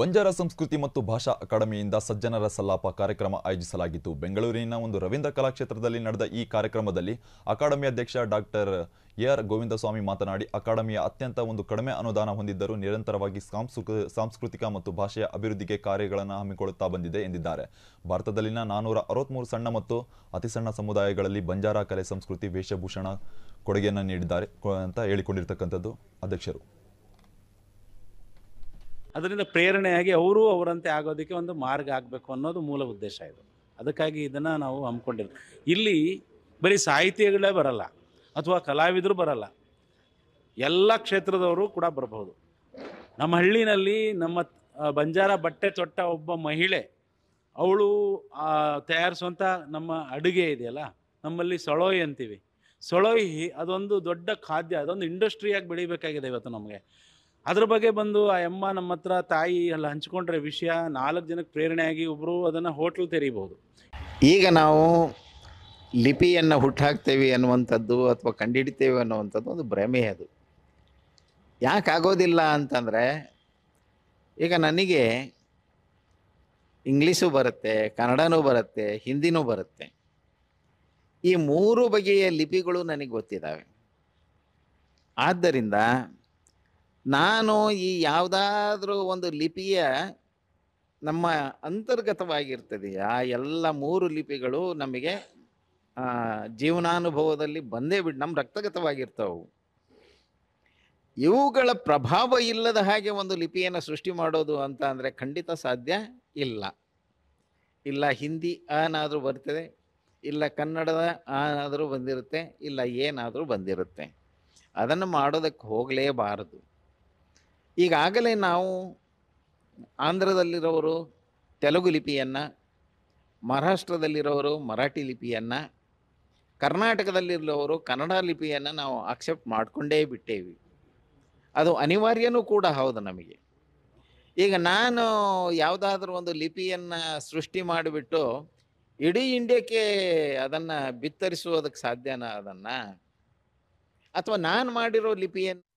ಬಂಜಾರ ಸಂಸ್ಕೃತಿ ಮತ್ತು ಭಾಷಾ ಅಕಾಡೆಮಿಯಿಂದ ಸಜ್ಜನರ ಸಲ್ಲಾಪ ಕಾರ್ಯಕ್ರಮ ಆಯೋಜಿಸಲಾಗಿತ್ತು ಬೆಂಗಳೂರಿನ ಒಂದು ರವೀಂದ್ರ ಕಲಾಕ್ಷೇತ್ರದಲ್ಲಿ ನಡೆದ ಈ ಕಾರ್ಯಕ್ರಮದಲ್ಲಿ ಅಕಾಡೆಮಿ ಅಧ್ಯಕ್ಷ ಡಾಕ್ಟರ್ ಎ ಆರ್ ಗೋವಿಂದಸ್ವಾಮಿ ಮಾತನಾಡಿ ಅಕಾಡೆಮಿಯ ಅತ್ಯಂತ ಒಂದು ಕಡಿಮೆ ಅನುದಾನ ಹೊಂದಿದ್ದರೂ ನಿರಂತರವಾಗಿ ಸಾಂಸ್ಕೃತಿಕ ಮತ್ತು ಭಾಷೆಯ ಅಭಿವೃದ್ಧಿಗೆ ಕಾರ್ಯಗಳನ್ನು ಹಮ್ಮಿಕೊಳ್ಳುತ್ತಾ ಬಂದಿದೆ ಎಂದಿದ್ದಾರೆ ಭಾರತದಲ್ಲಿನ ನಾನೂರ ಅರವತ್ತ್ಮೂರು ಸಣ್ಣ ಮತ್ತು ಅತಿಸಣ್ಣ ಸಮುದಾಯಗಳಲ್ಲಿ ಬಂಜಾರ ಕಲೆ ಸಂಸ್ಕೃತಿ ವೇಷಭೂಷಣ ಕೊಡುಗೆಯನ್ನು ನೀಡಿದ್ದಾರೆ ಅಂತ ಹೇಳಿಕೊಂಡಿರ್ತಕ್ಕಂಥದ್ದು ಅಧ್ಯಕ್ಷರು ಅದರಿಂದ ಪ್ರೇರಣೆಯಾಗಿ ಅವರು ಅವರಂತೆ ಆಗೋದಕ್ಕೆ ಒಂದು ಮಾರ್ಗ ಆಗಬೇಕು ಅನ್ನೋದು ಮೂಲ ಉದ್ದೇಶ ಇದು ಅದಕ್ಕಾಗಿ ಇದನ್ನು ನಾವು ಹಮ್ಮಿಕೊಂಡಿರೋ ಇಲ್ಲಿ ಬರೀ ಸಾಹಿತಿಗಳೇ ಬರಲ್ಲ ಅಥವಾ ಕಲಾವಿದರು ಬರಲ್ಲ ಎಲ್ಲ ಕ್ಷೇತ್ರದವರು ಕೂಡ ಬರಬಹುದು ನಮ್ಮ ಹಳ್ಳಿನಲ್ಲಿ ನಮ್ಮ ಬಂಜಾರ ಬಟ್ಟೆ ತೊಟ್ಟ ಒಬ್ಬ ಮಹಿಳೆ ಅವಳು ತಯಾರಿಸುವಂಥ ನಮ್ಮ ಅಡುಗೆ ಇದೆಯಲ್ಲ ನಮ್ಮಲ್ಲಿ ಸೊಳೋಯಿ ಅಂತೀವಿ ಸೊಳೋಯಿ ಅದೊಂದು ದೊಡ್ಡ ಖಾದ್ಯ ಅದೊಂದು ಇಂಡಸ್ಟ್ರಿಯಾಗಿ ಬೆಳೀಬೇಕಾಗಿದೆ ಇವತ್ತು ನಮಗೆ ಅದ್ರ ಬಗ್ಗೆ ಬಂದು ಆ ಅಮ್ಮ ನಮ್ಮ ಹತ್ರ ತಾಯಿ ಅಲ್ಲಿ ಹಂಚ್ಕೊಂಡ್ರೆ ವಿಷಯ ನಾಲ್ಕು ಜನಕ್ಕೆ ಪ್ರೇರಣೆಯಾಗಿ ಒಬ್ಬರು ಅದನ್ನು ಹೋಟ್ಲ್ ತೆರೀಬಹುದು ಈಗ ನಾವು ಲಿಪಿಯನ್ನು ಹುಟ್ಟಾಕ್ತೇವೆ ಅನ್ನುವಂಥದ್ದು ಅಥವಾ ಕಂಡಿಡಿತೇವೆ ಅನ್ನುವಂಥದ್ದು ಒಂದು ಭ್ರಮೆ ಅದು ಯಾಕಾಗೋದಿಲ್ಲ ಅಂತಂದರೆ ಈಗ ನನಗೆ ಇಂಗ್ಲೀಷು ಬರುತ್ತೆ ಕನ್ನಡನೂ ಬರುತ್ತೆ ಹಿಂದಿನೂ ಬರುತ್ತೆ ಈ ಮೂರು ಬಗೆಯ ಲಿಪಿಗಳು ನನಗೆ ಗೊತ್ತಿದ್ದಾವೆ ಆದ್ದರಿಂದ ನಾನು ಈ ಯಾವುದಾದ್ರೂ ಒಂದು ಲಿಪಿಯ ನಮ್ಮ ಅಂತರ್ಗತವಾಗಿರ್ತದೆ ಆ ಎಲ್ಲ ಮೂರು ಲಿಪಿಗಳು ನಮಗೆ ಜೀವನಾನುಭವದಲ್ಲಿ ಬಂದೇ ಬಿಟ್ಟು ನಮ್ಮ ರಕ್ತಗತವಾಗಿರ್ತವು ಇವುಗಳ ಪ್ರಭಾವ ಇಲ್ಲದ ಹಾಗೆ ಒಂದು ಲಿಪಿಯನ್ನು ಸೃಷ್ಟಿ ಮಾಡೋದು ಅಂತ ಅಂದರೆ ಖಂಡಿತ ಸಾಧ್ಯ ಇಲ್ಲ ಇಲ್ಲ ಹಿಂದಿ ಆನಾದರೂ ಬರ್ತದೆ ಇಲ್ಲ ಕನ್ನಡದ ಆನಾದರೂ ಬಂದಿರುತ್ತೆ ಇಲ್ಲ ಏನಾದರೂ ಬಂದಿರುತ್ತೆ ಅದನ್ನು ಮಾಡೋದಕ್ಕೆ ಹೋಗಲೇಬಾರದು ಈಗಾಗಲೇ ನಾವು ಆಂಧ್ರದಲ್ಲಿರೋರು ತೆಲುಗು ಲಿಪಿಯನ್ನು ಮಹಾರಾಷ್ಟ್ರದಲ್ಲಿರೋರು ಮರಾಠಿ ಲಿಪಿಯನ್ನು ಕರ್ನಾಟಕದಲ್ಲಿರೋರು ಕನ್ನಡ ಲಿಪಿಯನ್ನು ನಾವು ಅಕ್ಸೆಪ್ಟ್ ಮಾಡಿಕೊಂಡೇ ಬಿಟ್ಟೇವಿ ಅದು ಅನಿವಾರ್ಯನೂ ಕೂಡ ಹೌದು ನಮಗೆ ಈಗ ನಾನು ಯಾವುದಾದ್ರೂ ಒಂದು ಲಿಪಿಯನ್ನು ಸೃಷ್ಟಿ ಮಾಡಿಬಿಟ್ಟು ಇಡೀ ಇಂಡಿಯಕ್ಕೆ ಅದನ್ನು ಬಿತ್ತರಿಸೋದಕ್ಕೆ ಸಾಧ್ಯನ ಅದನ್ನು ಅಥವಾ ನಾನು ಮಾಡಿರೋ ಲಿಪಿಯನ್ನು